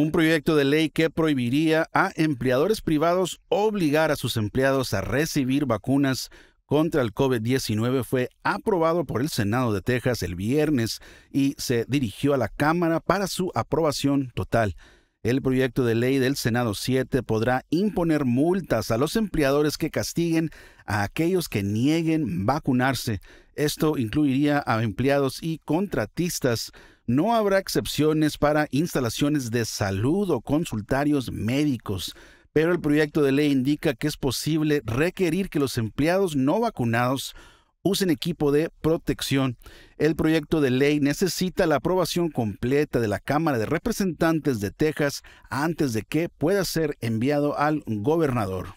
un proyecto de ley que prohibiría a empleadores privados obligar a sus empleados a recibir vacunas contra el COVID-19 fue aprobado por el Senado de Texas el viernes y se dirigió a la Cámara para su aprobación total. El proyecto de ley del Senado 7 podrá imponer multas a los empleadores que castiguen a aquellos que nieguen vacunarse. Esto incluiría a empleados y contratistas no habrá excepciones para instalaciones de salud o consultarios médicos, pero el proyecto de ley indica que es posible requerir que los empleados no vacunados usen equipo de protección. El proyecto de ley necesita la aprobación completa de la Cámara de Representantes de Texas antes de que pueda ser enviado al gobernador.